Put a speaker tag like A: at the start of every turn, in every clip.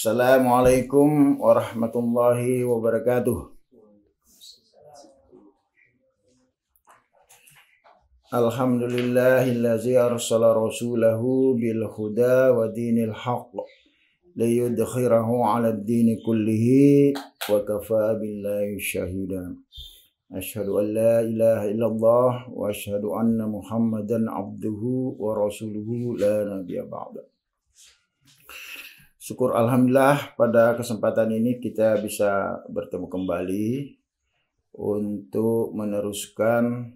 A: Assalamualaikum warahmatullahi wabarakatuh. Alhamdulillahillazi arsala rasulahu bil huda wa dinil haqq liyudkhirahu 'ala ad-din kullihi wa kafa billahi shahida. Ashhadu an la ilaha illallah wa ashhadu anna Muhammadan abduhu wa rasuluhu la nabiyya ba'da. Syukur Alhamdulillah pada kesempatan ini kita bisa bertemu kembali untuk meneruskan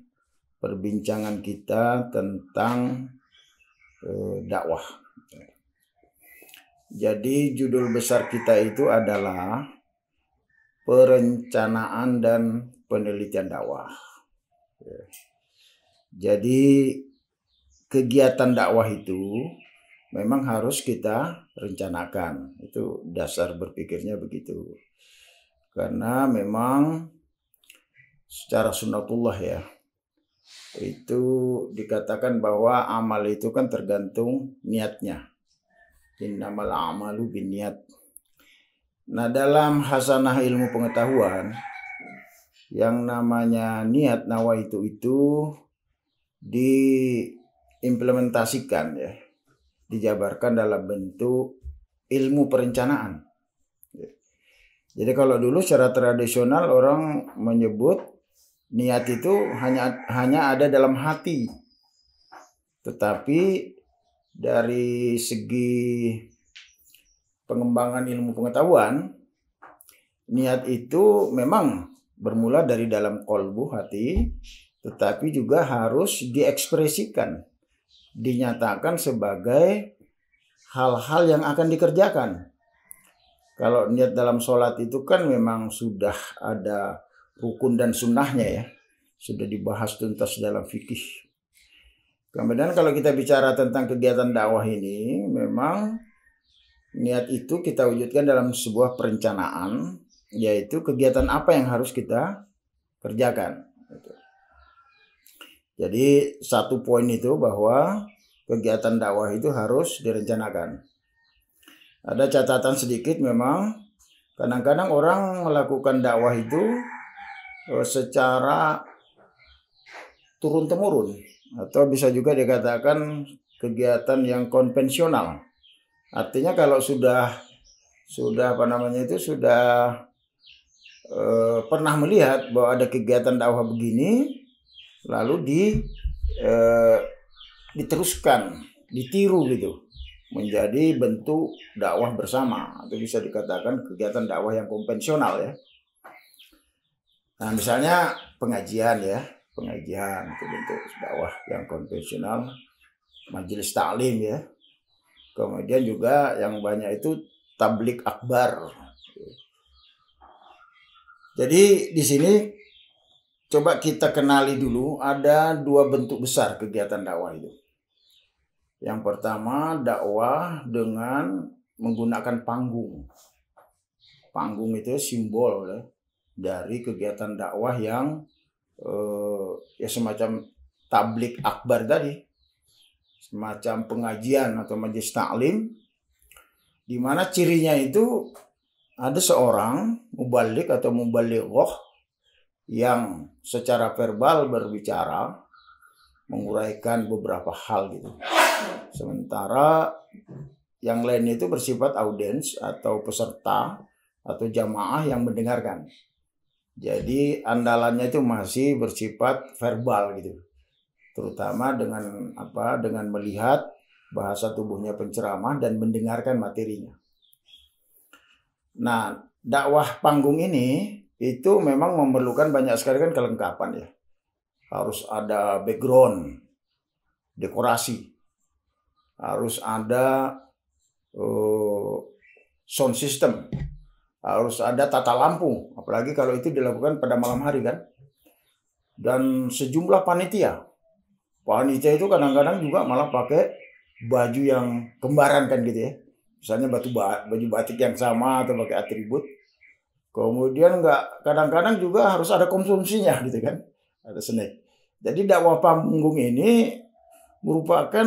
A: perbincangan kita tentang eh, dakwah. Jadi judul besar kita itu adalah perencanaan dan penelitian dakwah. Jadi kegiatan dakwah itu memang harus kita rencanakan. Itu dasar berpikirnya begitu. Karena memang secara sunatullah ya, itu dikatakan bahwa amal itu kan tergantung niatnya. Innamal amalu bin niat. Nah dalam hasanah ilmu pengetahuan, yang namanya niat nawaitu itu diimplementasikan ya dijabarkan dalam bentuk ilmu perencanaan. Jadi kalau dulu secara tradisional orang menyebut niat itu hanya hanya ada dalam hati. Tetapi dari segi pengembangan ilmu pengetahuan niat itu memang bermula dari dalam kolbu hati tetapi juga harus diekspresikan dinyatakan sebagai hal-hal yang akan dikerjakan. Kalau niat dalam sholat itu kan memang sudah ada rukun dan sunnahnya ya. Sudah dibahas tuntas dalam fikih. Kemudian kalau kita bicara tentang kegiatan dakwah ini, memang niat itu kita wujudkan dalam sebuah perencanaan, yaitu kegiatan apa yang harus kita kerjakan. Jadi satu poin itu bahwa kegiatan dakwah itu harus direncanakan. Ada catatan sedikit memang kadang-kadang orang melakukan dakwah itu e, secara turun temurun atau bisa juga dikatakan kegiatan yang konvensional. Artinya kalau sudah sudah apa namanya itu sudah e, pernah melihat bahwa ada kegiatan dakwah begini, lalu di e, diteruskan, ditiru gitu menjadi bentuk dakwah bersama atau bisa dikatakan kegiatan dakwah yang konvensional ya. Nah, misalnya pengajian ya, pengajian itu bentuk dakwah yang konvensional, majelis taklim ya. Kemudian juga yang banyak itu tablik akbar. Jadi di sini Coba kita kenali dulu ada dua bentuk besar kegiatan dakwah itu. Yang pertama dakwah dengan menggunakan panggung. Panggung itu simbol ya, dari kegiatan dakwah yang eh, ya semacam tablik akbar tadi. Semacam pengajian atau majelis taklim di mana cirinya itu ada seorang mubalik atau mubalik roh yang secara verbal berbicara menguraikan beberapa hal gitu. Sementara yang lainnya itu bersifat audiens atau peserta atau jamaah yang mendengarkan. Jadi andalannya itu masih bersifat verbal gitu. Terutama dengan apa? Dengan melihat bahasa tubuhnya penceramah dan mendengarkan materinya. Nah, dakwah panggung ini itu memang memerlukan banyak sekali kan kelengkapan ya. Harus ada background, dekorasi, harus ada uh, sound system, harus ada tata lampu, apalagi kalau itu dilakukan pada malam hari kan. Dan sejumlah panitia, panitia itu kadang-kadang juga malah pakai baju yang kembaran kan gitu ya. Misalnya batu ba baju batik yang sama atau pakai atribut Kemudian nggak kadang-kadang juga harus ada konsumsinya gitu kan, ada snack. Jadi dakwah panggung ini merupakan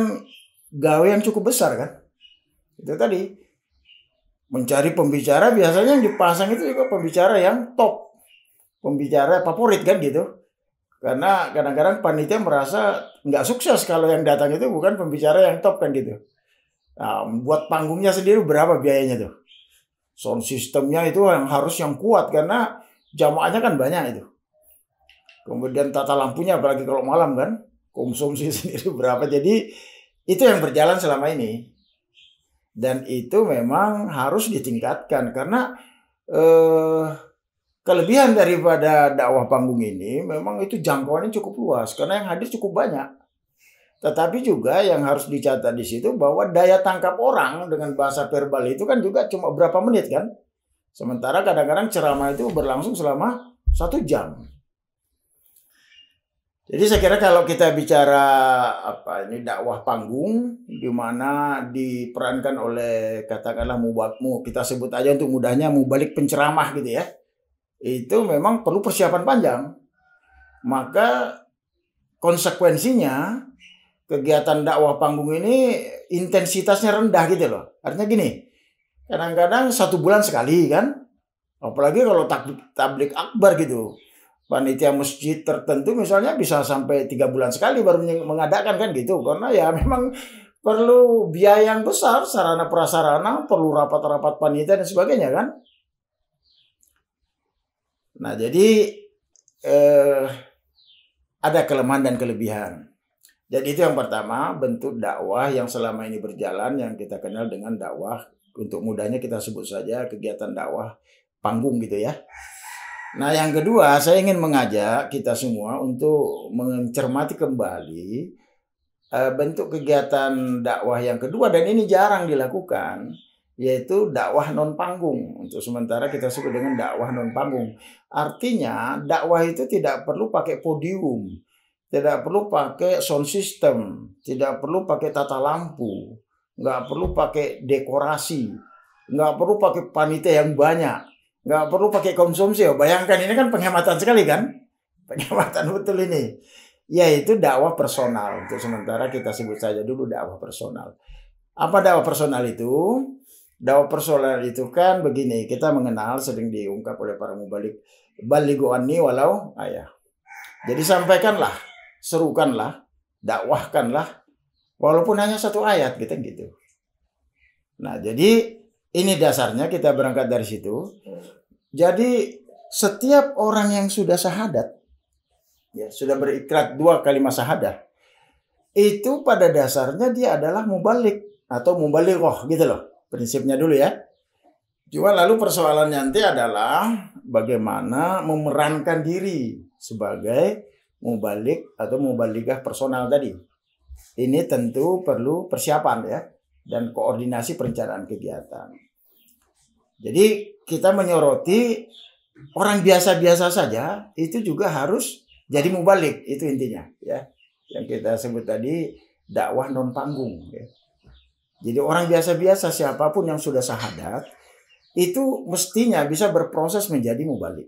A: gawe yang cukup besar kan. Itu tadi mencari pembicara biasanya yang dipasang itu juga pembicara yang top, pembicara favorit kan gitu. Karena kadang-kadang panitia merasa nggak sukses kalau yang datang itu bukan pembicara yang top kan gitu. Nah, buat panggungnya sendiri berapa biayanya tuh? sound systemnya itu yang harus yang kuat karena jamaahnya kan banyak itu. Kemudian tata lampunya apalagi kalau malam kan konsumsi sendiri berapa. Jadi itu yang berjalan selama ini. Dan itu memang harus ditingkatkan karena eh, kelebihan daripada dakwah panggung ini memang itu jangkauannya cukup luas karena yang hadir cukup banyak. Tetapi juga yang harus dicatat di situ bahwa daya tangkap orang dengan bahasa verbal itu kan juga cuma berapa menit kan. Sementara kadang-kadang ceramah itu berlangsung selama satu jam. Jadi saya kira kalau kita bicara apa ini dakwah panggung di mana diperankan oleh katakanlah mubakmu kita sebut aja untuk mudahnya mubalik penceramah gitu ya. Itu memang perlu persiapan panjang. Maka konsekuensinya kegiatan dakwah panggung ini intensitasnya rendah gitu loh. Artinya gini, kadang-kadang satu bulan sekali kan. Apalagi kalau tablik, tablik akbar gitu. Panitia masjid tertentu misalnya bisa sampai tiga bulan sekali baru mengadakan kan gitu. Karena ya memang perlu biaya yang besar, sarana prasarana, perlu rapat-rapat panitia dan sebagainya kan. Nah jadi eh, ada kelemahan dan kelebihan jadi itu yang pertama bentuk dakwah yang selama ini berjalan yang kita kenal dengan dakwah untuk mudahnya kita sebut saja kegiatan dakwah panggung gitu ya. Nah yang kedua saya ingin mengajak kita semua untuk mencermati kembali eh, bentuk kegiatan dakwah yang kedua dan ini jarang dilakukan yaitu dakwah non panggung. Untuk sementara kita sebut dengan dakwah non panggung. Artinya dakwah itu tidak perlu pakai podium tidak perlu pakai sound system, tidak perlu pakai tata lampu, nggak perlu pakai dekorasi, nggak perlu pakai panitia yang banyak, nggak perlu pakai konsumsi. Oh, Bayangkan ini kan penghematan sekali kan? Penghematan betul ini. Yaitu dakwah personal. Untuk sementara kita sebut saja dulu dakwah personal. Apa dakwah personal itu? Dakwah personal itu kan begini, kita mengenal sering diungkap oleh para mubalik baligo anni walau ayah. Jadi sampaikanlah serukanlah, dakwahkanlah, walaupun hanya satu ayat kita gitu. Nah, jadi ini dasarnya kita berangkat dari situ. Jadi setiap orang yang sudah sahadat, ya sudah berikrar dua kalimat syahadat, itu pada dasarnya dia adalah mubalik atau mubalighah gitu loh. Prinsipnya dulu ya. Cuma lalu persoalan nanti adalah bagaimana memerankan diri sebagai mubalik atau mubalikah personal tadi. Ini tentu perlu persiapan ya dan koordinasi perencanaan kegiatan. Jadi kita menyoroti orang biasa-biasa saja itu juga harus jadi mubalik itu intinya ya yang kita sebut tadi dakwah non panggung ya. Jadi orang biasa-biasa siapapun yang sudah sahadat itu mestinya bisa berproses menjadi mubalik.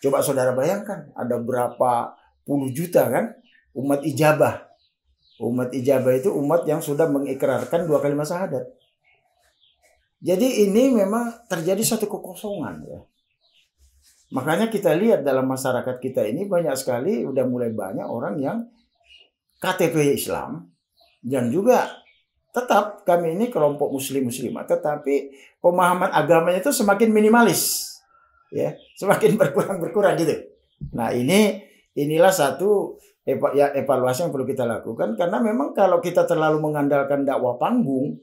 A: Coba saudara bayangkan ada berapa puluh juta kan umat ijabah. Umat ijabah itu umat yang sudah mengikrarkan dua kalimat syahadat. Jadi ini memang terjadi satu kekosongan ya. Makanya kita lihat dalam masyarakat kita ini banyak sekali udah mulai banyak orang yang KTP Islam dan juga tetap kami ini kelompok muslim muslimah tetapi pemahaman agamanya itu semakin minimalis ya semakin berkurang berkurang gitu nah ini Inilah satu ya, evaluasi yang perlu kita lakukan karena memang kalau kita terlalu mengandalkan dakwah panggung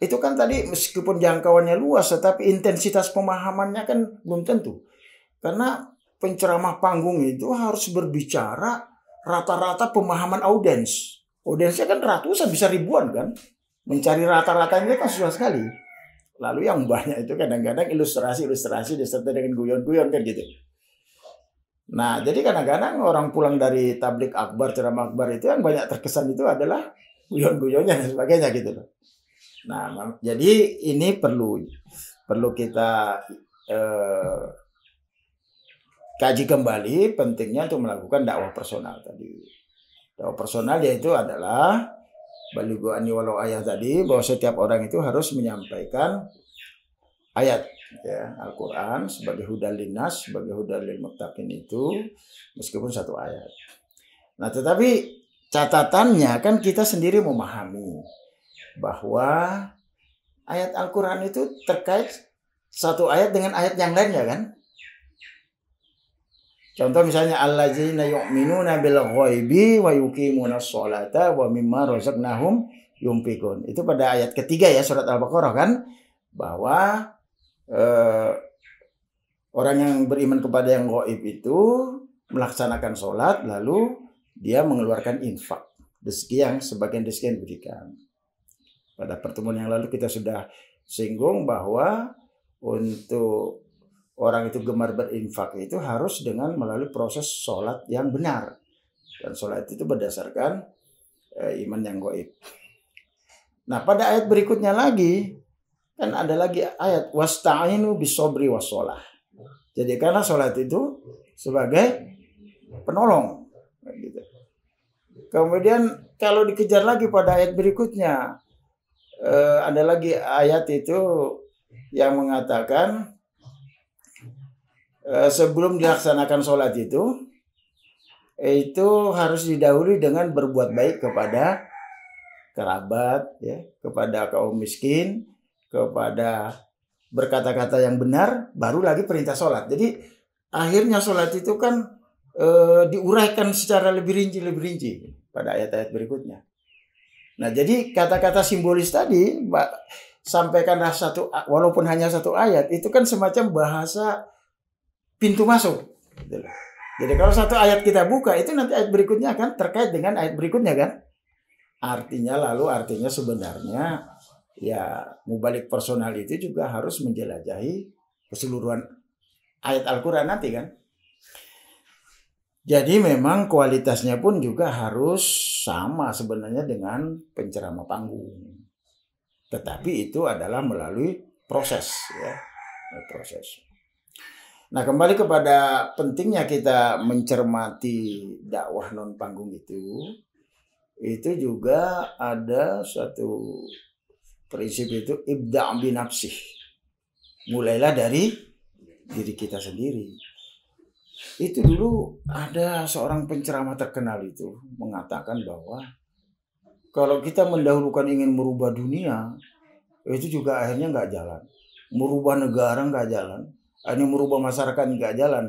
A: itu kan tadi meskipun jangkauannya luas tetapi intensitas pemahamannya kan belum tentu. Karena penceramah panggung itu harus berbicara rata-rata pemahaman audiens. Audiensnya kan ratusan bisa ribuan kan. Mencari rata-ratanya kan susah sekali. Lalu yang banyak itu kadang-kadang ilustrasi-ilustrasi disertai dengan guyon-guyon kan gitu. Nah, jadi kadang-kadang orang pulang dari tablik akbar, ceramah akbar itu yang banyak terkesan itu adalah guyon-guyonnya dan sebagainya gitu loh. Nah, jadi ini perlu perlu kita eh, kaji kembali pentingnya untuk melakukan dakwah personal tadi. Dakwah personal yaitu adalah baligu ani walau ayah tadi bahwa setiap orang itu harus menyampaikan ayat ya Al-Qur'an sebagai hudal linnas sebagai hudal lil muttaqin itu ya. meskipun satu ayat. Nah, tetapi catatannya kan kita sendiri memahami bahwa ayat Al-Qur'an itu terkait satu ayat dengan ayat yang lainnya kan? Contoh misalnya allazina yu'minuna bil ghaibi wa yuqimuna sholata wa mimma razaqnahum yunfikun. Itu pada ayat ketiga ya surat Al-Baqarah kan bahwa eh, orang yang beriman kepada yang goib itu melaksanakan sholat lalu dia mengeluarkan infak rezeki yang sebagian rezeki yang diberikan. Pada pertemuan yang lalu kita sudah singgung bahwa untuk orang itu gemar berinfak itu harus dengan melalui proses sholat yang benar dan sholat itu berdasarkan eh, iman yang goib. Nah pada ayat berikutnya lagi Kan ada lagi ayat wasta'inu bisobri wasolah. Jadi karena sholat itu sebagai penolong. Gitu. Kemudian kalau dikejar lagi pada ayat berikutnya eh, ada lagi ayat itu yang mengatakan eh, sebelum dilaksanakan sholat itu itu harus didahului dengan berbuat baik kepada kerabat ya kepada kaum miskin kepada berkata-kata yang benar, baru lagi perintah sholat. Jadi akhirnya sholat itu kan e, diuraikan secara lebih rinci, lebih rinci pada ayat-ayat berikutnya. Nah jadi kata-kata simbolis tadi, Mbak, sampaikanlah satu, walaupun hanya satu ayat, itu kan semacam bahasa pintu masuk. Gitu jadi kalau satu ayat kita buka, itu nanti ayat berikutnya akan terkait dengan ayat berikutnya kan. Artinya lalu artinya sebenarnya ya mubalik personal itu juga harus menjelajahi keseluruhan ayat Al-Quran nanti kan. Jadi memang kualitasnya pun juga harus sama sebenarnya dengan penceramah panggung. Tetapi itu adalah melalui proses ya, proses. Nah, kembali kepada pentingnya kita mencermati dakwah non panggung itu, itu juga ada satu prinsip itu ibda' bi nafsih. Mulailah dari diri kita sendiri. Itu dulu ada seorang penceramah terkenal itu mengatakan bahwa kalau kita mendahulukan ingin merubah dunia, itu juga akhirnya nggak jalan. Merubah negara nggak jalan. hanya merubah masyarakat nggak jalan.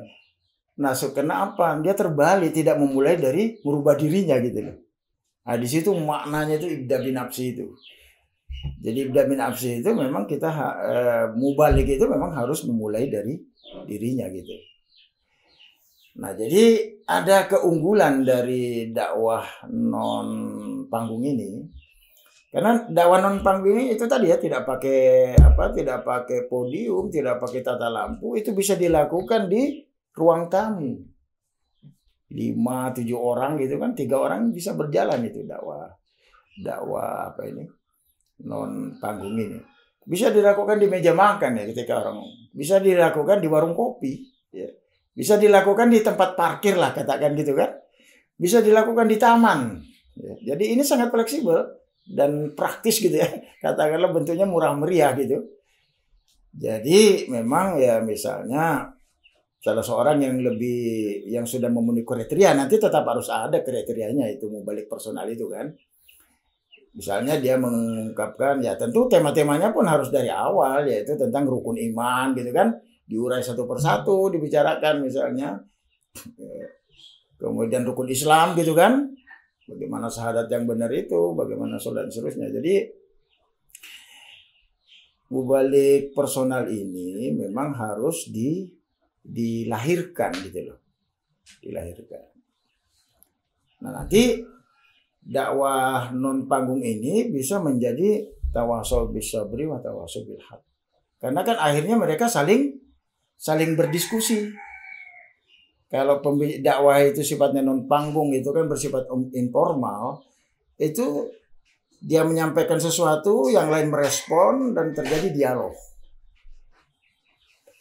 A: Nah, so, apa Dia terbalik, tidak memulai dari merubah dirinya gitu loh. Nah, di situ maknanya itu ibda binapsi itu. Jadi ibda min nafsi itu memang kita uh, mubalik itu memang harus memulai dari dirinya gitu. Nah, jadi ada keunggulan dari dakwah non panggung ini. Karena dakwah non panggung ini itu tadi ya tidak pakai apa, tidak pakai podium, tidak pakai tata lampu, itu bisa dilakukan di ruang tamu. Lima, tujuh orang gitu kan, tiga orang bisa berjalan itu dakwah. Dakwah apa ini? non panggung ini. Bisa dilakukan di meja makan ya ketika orang bisa dilakukan di warung kopi, ya. bisa dilakukan di tempat parkir lah katakan gitu kan, bisa dilakukan di taman. Ya. Jadi ini sangat fleksibel dan praktis gitu ya katakanlah bentuknya murah meriah gitu. Jadi memang ya misalnya salah seorang yang lebih yang sudah memenuhi kriteria nanti tetap harus ada kriterianya itu mau balik personal itu kan Misalnya dia mengungkapkan ya tentu tema-temanya pun harus dari awal yaitu tentang rukun iman gitu kan diurai satu persatu dibicarakan misalnya kemudian rukun Islam gitu kan bagaimana syahadat yang benar itu bagaimana sholat dan seterusnya jadi mubalik personal ini memang harus di dilahirkan gitu loh dilahirkan nah nanti dakwah non panggung ini bisa menjadi tawasul bisa wa tawasul bil Karena kan akhirnya mereka saling saling berdiskusi. Kalau dakwah itu sifatnya non panggung itu kan bersifat um-, informal, itu dia menyampaikan sesuatu yang lain merespon dan terjadi dialog.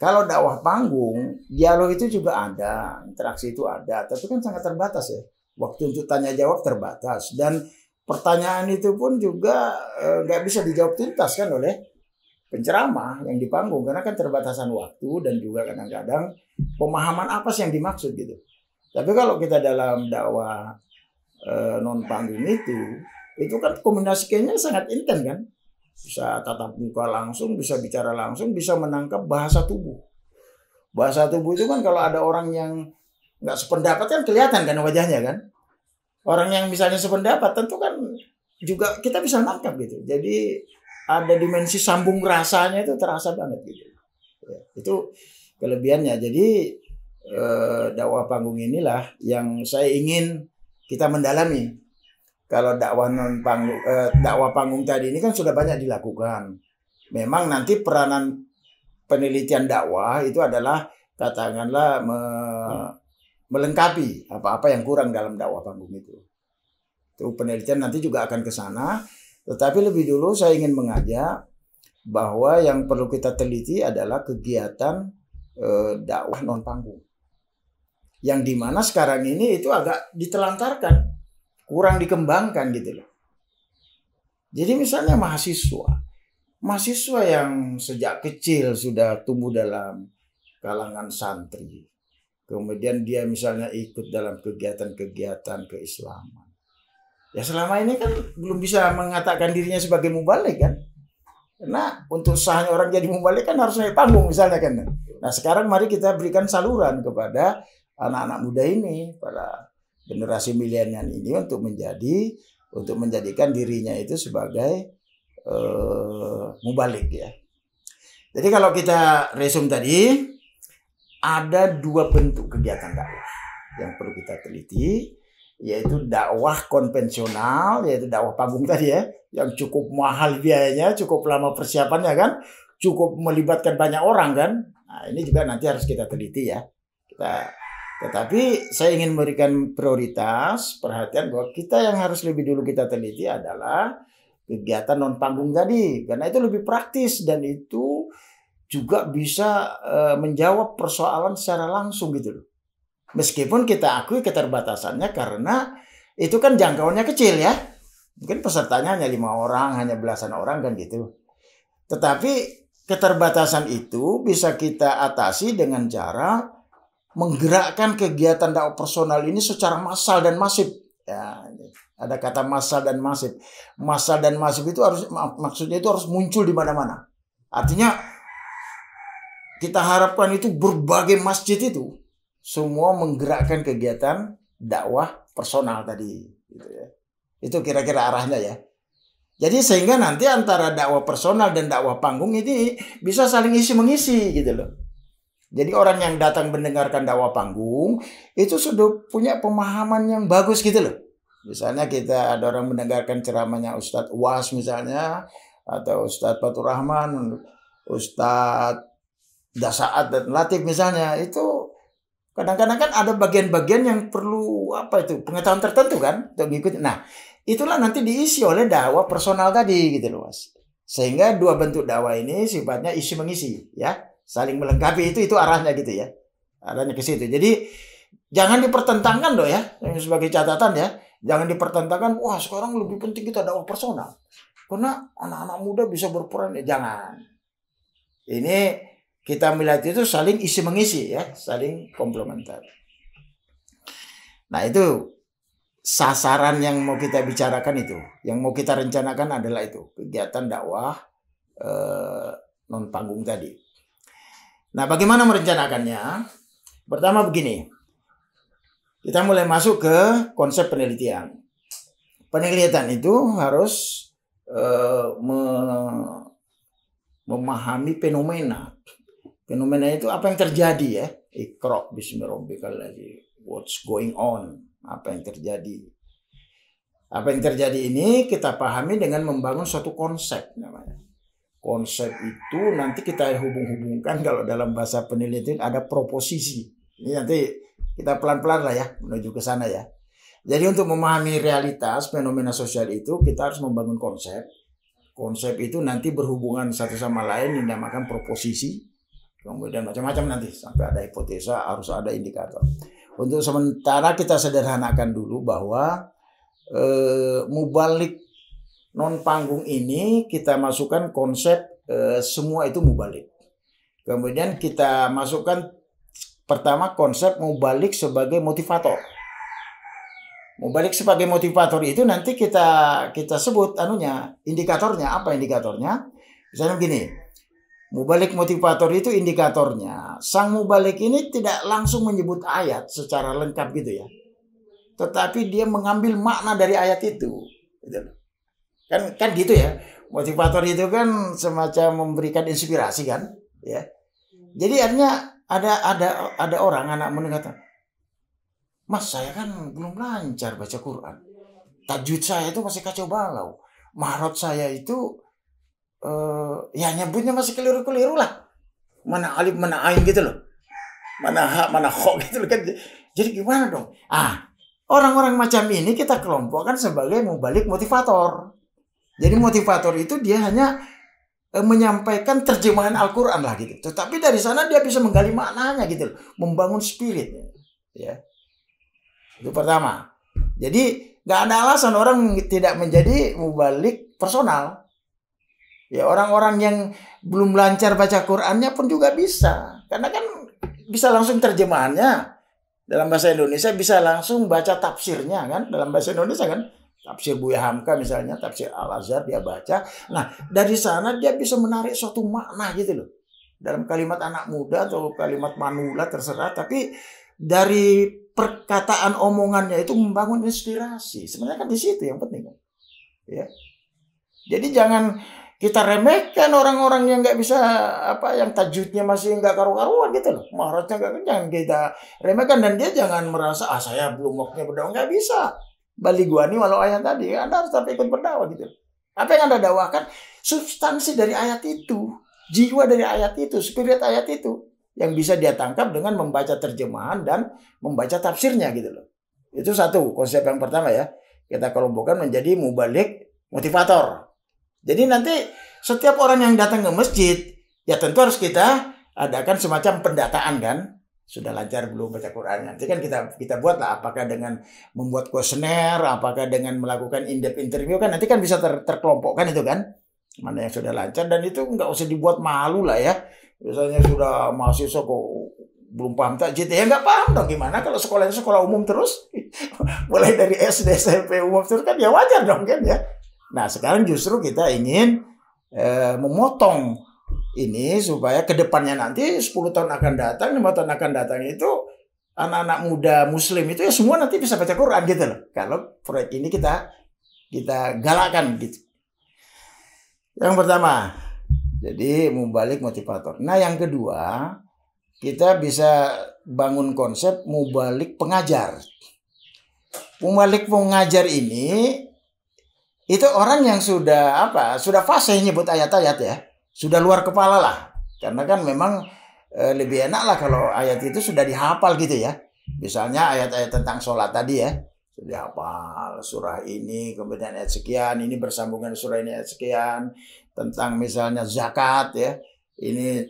A: Kalau dakwah panggung, dialog itu juga ada, interaksi itu ada, tapi kan sangat terbatas ya waktu untuk tanya jawab terbatas dan pertanyaan itu pun juga eh, nggak e, bisa dijawab tuntas kan oleh penceramah yang di panggung karena kan terbatasan waktu dan juga kadang-kadang pemahaman apa sih yang dimaksud gitu. Tapi kalau kita dalam dakwah e, non panggung itu itu kan komunikasinya sangat intens kan. Bisa tatap muka langsung, bisa bicara langsung, bisa menangkap bahasa tubuh. Bahasa tubuh itu kan kalau ada orang yang nggak sependapat kan kelihatan kan wajahnya kan. Orang yang misalnya sependapat tentu kan juga kita bisa nangkap gitu. Jadi ada dimensi sambung rasanya itu terasa banget gitu. Ya, itu kelebihannya. Jadi eh, dakwah panggung inilah yang saya ingin kita mendalami. Kalau dakwah non panggung, eh, dakwah panggung tadi ini kan sudah banyak dilakukan. Memang nanti peranan penelitian dakwah itu adalah katakanlah me, hmm melengkapi apa-apa yang kurang dalam dakwah panggung itu. Itu penelitian nanti juga akan ke sana, tetapi lebih dulu saya ingin mengajak bahwa yang perlu kita teliti adalah kegiatan e, dakwah non panggung. Yang dimana sekarang ini itu agak ditelantarkan, kurang dikembangkan gitu loh. Jadi misalnya mahasiswa, mahasiswa yang sejak kecil sudah tumbuh dalam kalangan santri, kemudian dia misalnya ikut dalam kegiatan-kegiatan keislaman. Ya selama ini kan belum bisa mengatakan dirinya sebagai mubalik kan. Karena untuk sahnya orang jadi mubalik kan harus naik panggung misalnya kan. Nah sekarang mari kita berikan saluran kepada anak-anak muda ini, para generasi milenial ini untuk menjadi untuk menjadikan dirinya itu sebagai uh, mubalik ya. Jadi kalau kita resum tadi, ada dua bentuk kegiatan dakwah yang perlu kita teliti yaitu dakwah konvensional yaitu dakwah panggung tadi ya yang cukup mahal biayanya cukup lama persiapannya kan cukup melibatkan banyak orang kan nah, ini juga nanti harus kita teliti ya kita tetapi saya ingin memberikan prioritas perhatian bahwa kita yang harus lebih dulu kita teliti adalah kegiatan non panggung tadi karena itu lebih praktis dan itu juga bisa eh, menjawab persoalan secara langsung gitu loh. Meskipun kita akui keterbatasannya karena itu kan jangkauannya kecil ya. Mungkin pesertanya hanya lima orang, hanya belasan orang kan gitu. Tetapi keterbatasan itu bisa kita atasi dengan cara menggerakkan kegiatan dakwah personal ini secara massal dan masif. Ya, ada kata massal dan masif. Massal dan masif itu harus maksudnya itu harus muncul di mana-mana. Artinya kita harapkan itu berbagai masjid itu semua menggerakkan kegiatan dakwah personal tadi gitu ya. Itu kira-kira arahnya ya. Jadi sehingga nanti antara dakwah personal dan dakwah panggung ini bisa saling isi mengisi gitu loh. Jadi orang yang datang mendengarkan dakwah panggung itu sudah punya pemahaman yang bagus gitu loh. Misalnya kita ada orang mendengarkan ceramahnya Ustadz Was misalnya atau Ustadz Fatur Rahman, Ustadz Dasaat dan Latif misalnya itu kadang-kadang kan ada bagian-bagian yang perlu apa itu pengetahuan tertentu kan untuk mengikuti. Nah itulah nanti diisi oleh dakwah personal tadi gitu loh mas. Sehingga dua bentuk dakwah ini sifatnya isi mengisi ya saling melengkapi itu itu arahnya gitu ya arahnya ke situ. Jadi jangan dipertentangkan loh ya sebagai catatan ya jangan dipertentangkan wah sekarang lebih penting kita dakwah personal karena anak-anak muda bisa berperan ya jangan ini kita melihat itu saling isi mengisi ya, saling komplementer. Nah itu sasaran yang mau kita bicarakan itu, yang mau kita rencanakan adalah itu kegiatan dakwah eh, non panggung tadi. Nah bagaimana merencanakannya? Pertama begini, kita mulai masuk ke konsep penelitian. Penelitian itu harus eh, me memahami fenomena fenomena itu apa yang terjadi ya ikro bismillahirrahmanirrahim what's going on apa yang terjadi apa yang terjadi ini kita pahami dengan membangun suatu konsep namanya konsep itu nanti kita hubung-hubungkan kalau dalam bahasa penelitian ada proposisi ini nanti kita pelan-pelan lah ya menuju ke sana ya jadi untuk memahami realitas fenomena sosial itu kita harus membangun konsep konsep itu nanti berhubungan satu sama lain dinamakan proposisi kemudian macam-macam nanti sampai ada hipotesa harus ada indikator. Untuk sementara kita sederhanakan dulu bahwa e, mubalik non panggung ini kita masukkan konsep e, semua itu mubalik. Kemudian kita masukkan pertama konsep mubalik sebagai motivator. Mubalik sebagai motivator itu nanti kita kita sebut anunya, indikatornya apa indikatornya? Misalnya begini, Mubalik motivator itu indikatornya. Sang mubalik ini tidak langsung menyebut ayat secara lengkap gitu ya. Tetapi dia mengambil makna dari ayat itu. Gitu kan kan gitu ya. Motivator itu kan semacam memberikan inspirasi kan, ya. Jadi artinya ada ada ada orang anak menengah. Mas saya kan belum lancar baca Quran. Tajud saya itu masih kacau balau. Mahrot saya itu uh, ya nyebutnya masih keliru-keliru lah. Mana alif, mana ain gitu loh. Mana hak mana kok gitu loh kan. Jadi gimana dong? Ah, orang-orang macam ini kita kelompokkan sebagai mubalik motivator. Jadi motivator itu dia hanya eh, menyampaikan terjemahan Al-Quran lah gitu. Tetapi dari sana dia bisa menggali maknanya gitu loh. Membangun spirit. Ya. Itu pertama. Jadi gak ada alasan orang tidak menjadi mubalik personal. Ya orang-orang yang belum lancar baca Qurannya pun juga bisa. Karena kan bisa langsung terjemahannya. Dalam bahasa Indonesia bisa langsung baca tafsirnya kan. Dalam bahasa Indonesia kan. Tafsir Buya Hamka misalnya, tafsir Al-Azhar dia baca. Nah dari sana dia bisa menarik suatu makna gitu loh. Dalam kalimat anak muda atau kalimat manula terserah. Tapi dari perkataan omongannya itu membangun inspirasi. Sebenarnya kan di situ yang penting. Kan? Ya. Jadi jangan kita remehkan orang-orang yang nggak bisa apa yang tajudnya masih nggak karu-karuan gitu loh maharotnya nggak jangan kita remehkan dan dia jangan merasa ah saya belum waktunya berdakwah nggak bisa balik gua nih walau ayat tadi anda harus tapi ikut berdakwah gitu apa yang anda dakwakan substansi dari ayat itu jiwa dari ayat itu spirit ayat itu yang bisa dia tangkap dengan membaca terjemahan dan membaca tafsirnya gitu loh itu satu konsep yang pertama ya kita kelompokkan menjadi mubalik motivator jadi nanti setiap orang yang datang ke masjid, ya tentu harus kita adakan semacam pendataan kan. Sudah lancar belum baca Quran? Nanti kan kita kita buatlah apakah dengan membuat kuesioner, apakah dengan melakukan in-depth interview kan nanti kan bisa ter, terkelompokkan itu kan. Mana yang sudah lancar dan itu nggak usah dibuat malu lah ya. Misalnya sudah mahasiswa kok belum paham tak jadi ya nggak paham dong gimana kalau sekolahnya sekolah umum terus mulai dari SD SMP umum terus kan ya wajar dong kan ya Nah, sekarang justru kita ingin eh, memotong ini supaya kedepannya nanti 10 tahun akan datang, lima tahun akan datang itu anak-anak muda muslim itu ya semua nanti bisa baca Quran gitu loh. Kalau proyek ini kita kita galakkan gitu. Yang pertama, jadi mubalik motivator. Nah, yang kedua, kita bisa bangun konsep mubalik pengajar. Mubalik pengajar ini itu orang yang sudah apa sudah fase nyebut ayat-ayat ya sudah luar kepala lah karena kan memang e, lebih enak lah kalau ayat itu sudah dihafal gitu ya misalnya ayat-ayat tentang sholat tadi ya sudah hafal surah ini kemudian ayat sekian ini bersambungan surah ini ayat sekian tentang misalnya zakat ya ini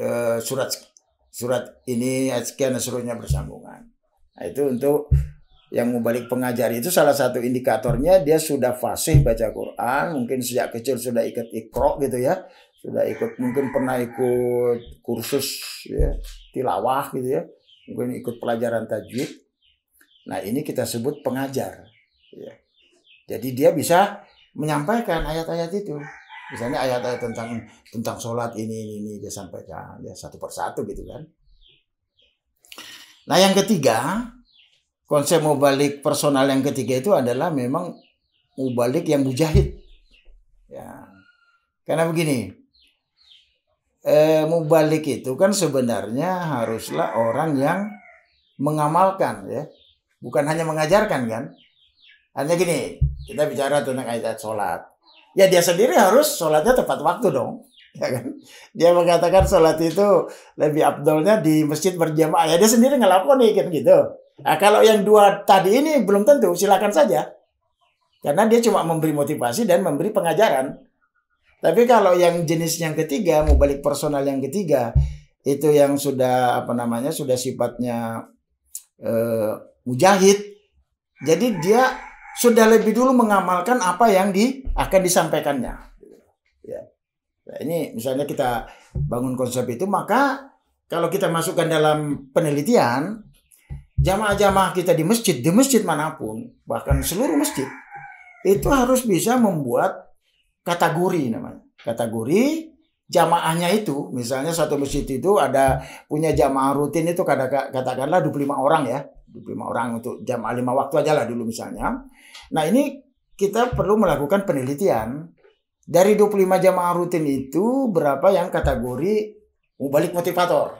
A: e, surat surat ini ayat sekian dan bersambungan nah, itu untuk yang mubalik pengajar itu salah satu indikatornya dia sudah fasih baca Quran, mungkin sejak kecil sudah ikut ikro gitu ya, sudah ikut mungkin pernah ikut kursus ya, tilawah gitu ya, mungkin ikut pelajaran tajwid. Nah ini kita sebut pengajar. Ya. Jadi dia bisa menyampaikan ayat-ayat itu. Misalnya ayat-ayat tentang tentang sholat ini, ini, ini dia sampaikan ya satu persatu gitu kan. Nah yang ketiga konsep mubalik personal yang ketiga itu adalah memang mubalik yang mujahid. Ya. Karena begini, eh, mubalik itu kan sebenarnya haruslah orang yang mengamalkan ya, bukan hanya mengajarkan kan. Hanya gini, kita bicara tentang ayat sholat. Ya dia sendiri harus sholatnya tepat waktu dong. Ya kan? Dia mengatakan sholat itu lebih abdolnya di masjid berjamaah. Ya dia sendiri ngelakuin kan gitu. Nah, kalau yang dua tadi ini belum tentu, silakan saja. Karena dia cuma memberi motivasi dan memberi pengajaran. Tapi kalau yang jenis yang ketiga, mau balik personal yang ketiga, itu yang sudah apa namanya sudah sifatnya uh, mujahid. Jadi dia sudah lebih dulu mengamalkan apa yang di akan disampaikannya. Ya. Nah, ini misalnya kita bangun konsep itu, maka kalau kita masukkan dalam penelitian, jamaah-jamaah kita di masjid, di masjid manapun, bahkan seluruh masjid, itu harus bisa membuat kategori namanya. Kategori jamaahnya itu, misalnya satu masjid itu ada punya jamaah rutin itu katakanlah 25 orang ya. 25 orang untuk jam lima waktu aja lah dulu misalnya. Nah ini kita perlu melakukan penelitian. Dari 25 jamaah rutin itu berapa yang kategori oh, balik motivator?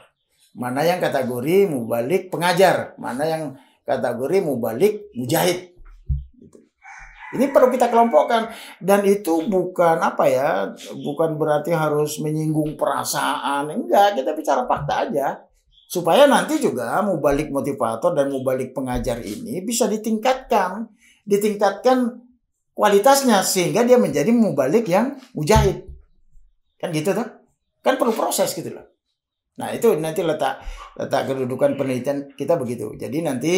A: mana yang kategori mubalik pengajar, mana yang kategori mubalik mujahid. Gitu. Ini perlu kita kelompokkan dan itu bukan apa ya, bukan berarti harus menyinggung perasaan. Enggak, kita bicara fakta aja. Supaya nanti juga mubalik motivator dan mubalik pengajar ini bisa ditingkatkan, ditingkatkan kualitasnya sehingga dia menjadi mubalik yang mujahid. Kan gitu tuh. Kan perlu proses gitu loh. Nah itu nanti letak letak kedudukan penelitian kita begitu. Jadi nanti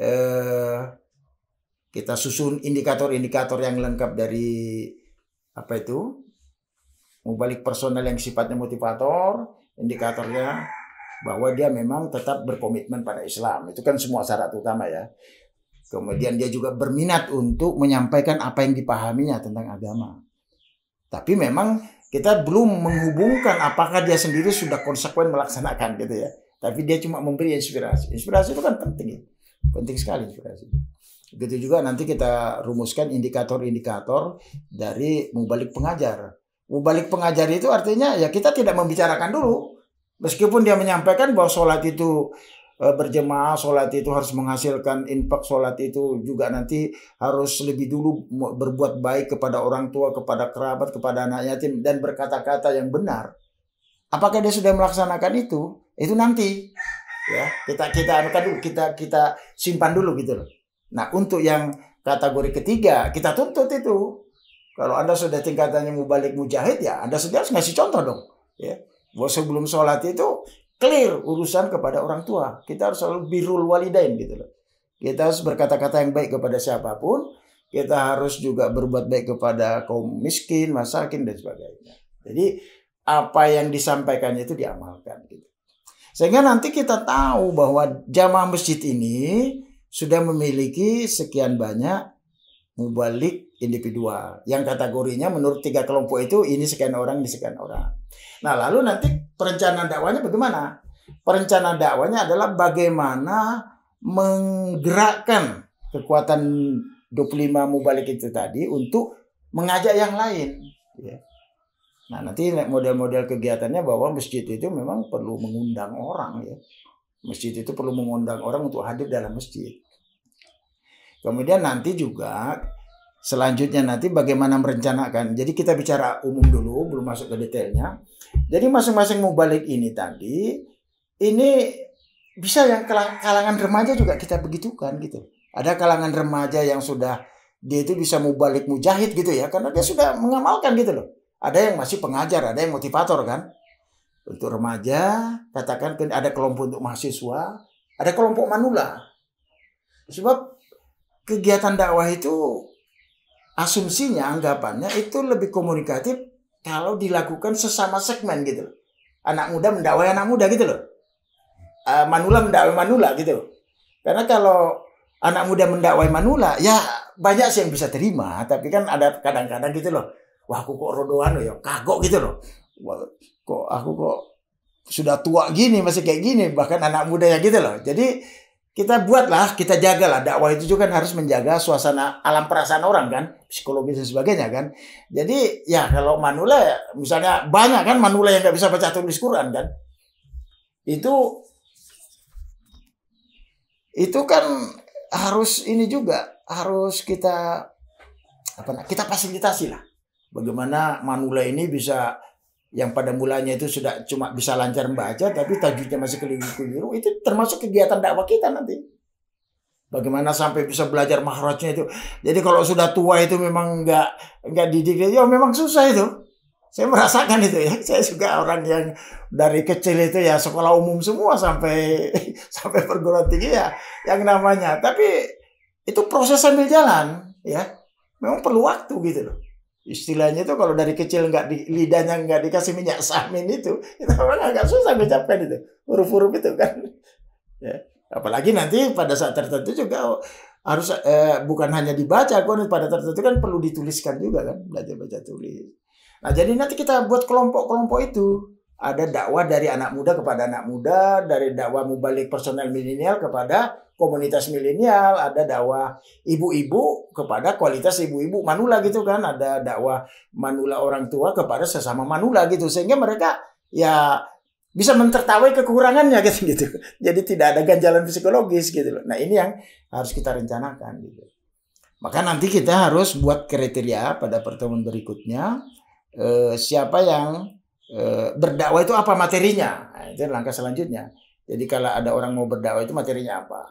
A: eh, kita susun indikator-indikator yang lengkap dari apa itu mau balik personal yang sifatnya motivator, indikatornya bahwa dia memang tetap berkomitmen pada Islam. Itu kan semua syarat utama ya. Kemudian dia juga berminat untuk menyampaikan apa yang dipahaminya tentang agama. Tapi memang kita belum menghubungkan apakah dia sendiri sudah konsekuen melaksanakan gitu ya. Tapi dia cuma memberi inspirasi. Inspirasi itu kan penting ya. Penting sekali inspirasi. Begitu juga nanti kita rumuskan indikator-indikator dari mubalik pengajar. Mubalik pengajar itu artinya ya kita tidak membicarakan dulu. Meskipun dia menyampaikan bahwa sholat itu Eh, berjemaah sholat itu harus menghasilkan infak sholat itu juga nanti harus lebih dulu berbuat baik kepada orang tua, kepada kerabat, kepada anak yatim dan berkata-kata yang benar. Apakah dia sudah melaksanakan itu? Itu nanti ya kita kita kita kita simpan dulu gitu loh. Nah untuk yang kategori ketiga kita tuntut itu kalau anda sudah tingkatannya mau mau mujahid ya anda sudah harus ngasih contoh dong ya bahwa sebelum sholat itu clear urusan kepada orang tua. Kita harus selalu birul walidain gitu loh. Kita harus berkata-kata yang baik kepada siapapun. Kita harus juga berbuat baik kepada kaum miskin, masakin dan sebagainya. Jadi apa yang disampaikannya itu diamalkan gitu. Sehingga nanti kita tahu bahwa jamaah masjid ini sudah memiliki sekian banyak mubalik individual yang kategorinya menurut tiga kelompok itu ini sekian orang ini sekian orang nah lalu nanti perencanaan dakwanya bagaimana perencanaan dakwanya adalah bagaimana menggerakkan kekuatan 25 mubalik itu tadi untuk mengajak yang lain ya. nah nanti model-model kegiatannya bahwa masjid itu memang perlu mengundang orang ya masjid itu perlu mengundang orang untuk hadir dalam masjid Kemudian nanti juga selanjutnya nanti bagaimana merencanakan. Jadi kita bicara umum dulu, belum masuk ke detailnya. Jadi masing-masing mubalik ini tadi, ini bisa yang kalangan remaja juga kita begitukan gitu. Ada kalangan remaja yang sudah dia itu bisa mubalik mujahid gitu ya, karena dia sudah mengamalkan gitu loh. Ada yang masih pengajar, ada yang motivator kan. Untuk remaja, katakan ada kelompok untuk mahasiswa, ada kelompok manula. Sebab kegiatan dakwah itu asumsinya anggapannya itu lebih komunikatif kalau dilakukan sesama segmen gitu loh. Anak muda mendakwai anak muda gitu loh. Eh, manula mendakwai manula gitu. Loh. Karena kalau anak muda mendakwai manula ya banyak sih yang bisa terima, tapi kan ada kadang-kadang gitu loh. Wah, aku kok rodoan ya, kagok gitu loh. Wah, kok aku kok sudah tua gini masih kayak gini bahkan anak muda ya gitu loh. Jadi kita buatlah, kita jagalah dakwah itu juga kan harus menjaga suasana alam perasaan orang kan, psikologis dan sebagainya kan. Jadi ya kalau manula misalnya banyak kan manula yang nggak bisa baca tulis Quran kan, itu itu kan harus ini juga harus kita apa kita fasilitasi lah bagaimana manula ini bisa yang pada mulanya itu sudah cuma bisa lancar membaca tapi tajwidnya masih keliru-keliru itu termasuk kegiatan dakwah kita nanti. Bagaimana sampai bisa belajar mahrajnya itu. Jadi kalau sudah tua itu memang nggak nggak didik ya memang susah itu. Saya merasakan itu ya. Saya juga orang yang dari kecil itu ya sekolah umum semua sampai sampai perguruan tinggi ya yang namanya. Tapi itu proses sambil jalan ya. Memang perlu waktu gitu loh istilahnya itu kalau dari kecil nggak di, lidahnya nggak dikasih minyak samin itu itu memang agak susah mengucapkan itu huruf-huruf itu kan ya apalagi nanti pada saat tertentu juga harus eh, bukan hanya dibaca kan pada tertentu kan perlu dituliskan juga kan belajar baca tulis nah jadi nanti kita buat kelompok-kelompok itu ada dakwah dari anak muda kepada anak muda dari dakwah mubalik personal milenial kepada komunitas milenial, ada dakwah ibu-ibu kepada kualitas ibu-ibu manula gitu kan, ada dakwah manula orang tua kepada sesama manula gitu sehingga mereka ya bisa mentertawai kekurangannya gitu gitu. Jadi tidak ada ganjalan psikologis gitu loh. Nah, ini yang harus kita rencanakan gitu. Maka nanti kita harus buat kriteria pada pertemuan berikutnya eh, siapa yang eh, berdakwah itu apa materinya. Nah, itu langkah selanjutnya. Jadi kalau ada orang mau berdakwah itu materinya apa?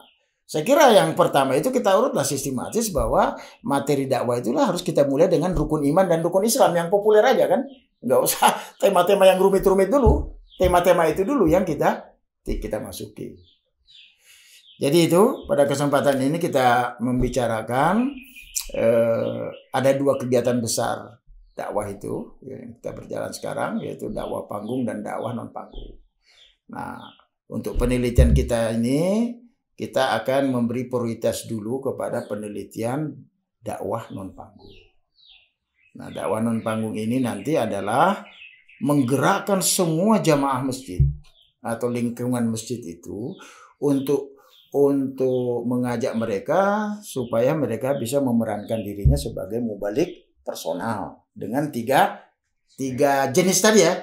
A: Saya kira yang pertama itu kita urutlah sistematis bahwa materi dakwah itulah harus kita mulai dengan rukun iman dan rukun Islam yang populer aja kan. Nggak usah tema-tema yang rumit-rumit dulu. Tema-tema itu dulu yang kita kita masuki. Jadi itu pada kesempatan ini kita membicarakan eh, ada dua kegiatan besar dakwah itu yang kita berjalan sekarang yaitu dakwah panggung dan dakwah non panggung. Nah, untuk penelitian kita ini kita akan memberi prioritas dulu kepada penelitian dakwah non panggung. Nah, dakwah non panggung ini nanti adalah menggerakkan semua jamaah masjid atau lingkungan masjid itu untuk untuk mengajak mereka supaya mereka bisa memerankan dirinya sebagai mubalik personal dengan tiga tiga jenis tadi ya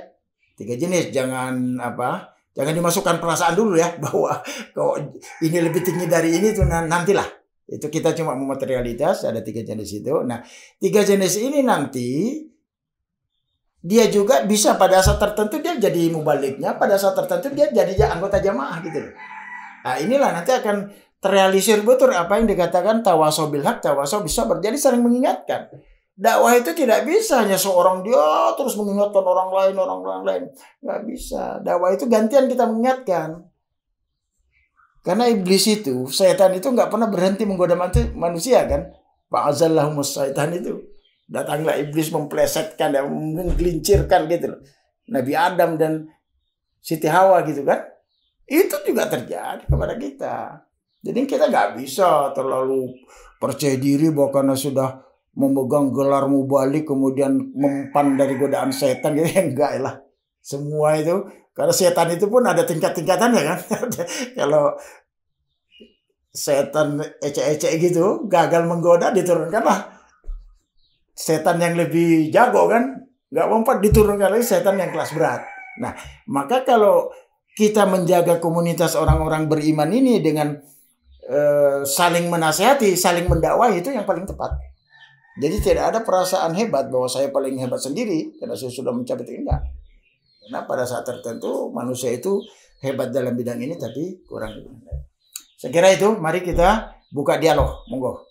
A: tiga jenis jangan apa Jangan dimasukkan perasaan dulu ya bahwa kalau ini lebih tinggi dari ini itu nah, nantilah. Itu kita cuma materialitas ada tiga jenis itu. Nah, tiga jenis ini nanti dia juga bisa pada saat tertentu dia jadi mubaliknya, pada saat tertentu dia jadi ya anggota jamaah gitu Nah, inilah nanti akan terrealisir betul apa yang dikatakan tawasobil hak, tawasob bisa berjadi saling mengingatkan. Dakwah itu tidak bisa hanya seorang dia terus mengingatkan orang lain, orang orang lain. Nggak bisa. Dakwah itu gantian kita mengingatkan. Karena iblis itu, setan itu nggak pernah berhenti menggoda manusia kan. azalahumus setan itu. Datanglah iblis memplesetkan dan menggelincirkan gitu loh. Nabi Adam dan Siti Hawa gitu kan. Itu juga terjadi kepada kita. Jadi kita nggak bisa terlalu percaya diri bahwa karena sudah memegang gelar mubalik kemudian mempan dari godaan setan gitu ya enggak lah semua itu karena setan itu pun ada tingkat tingkatan ya kan kalau setan ece-ece gitu gagal menggoda diturunkan lah setan yang lebih jago kan nggak mempan diturunkan lagi setan yang kelas berat nah maka kalau kita menjaga komunitas orang-orang beriman ini dengan uh, saling menasehati saling mendakwahi itu yang paling tepat jadi tidak ada perasaan hebat bahwa saya paling hebat sendiri karena saya sudah mencapai enggak. Karena pada saat tertentu manusia itu hebat dalam bidang ini tapi kurang. Saya kira itu, mari kita buka dialog. Monggo.